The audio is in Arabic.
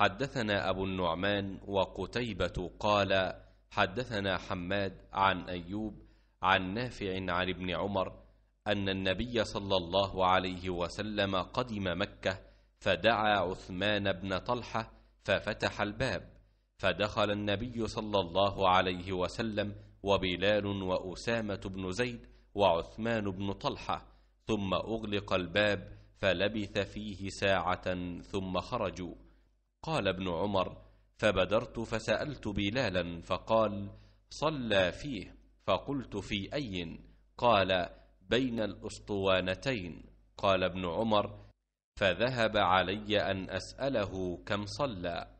حدثنا أبو النعمان وقتيبة قال حدثنا حماد عن أيوب عن نافع عن ابن عمر أن النبي صلى الله عليه وسلم قدم مكة فدعا عثمان بن طلحة ففتح الباب فدخل النبي صلى الله عليه وسلم وبلال وأسامة بن زيد وعثمان بن طلحة ثم أغلق الباب فلبث فيه ساعة ثم خرجوا قال ابن عمر فبدرت فسألت بلالا فقال صلى فيه فقلت في أي قال بين الأسطوانتين قال ابن عمر فذهب علي أن أسأله كم صلى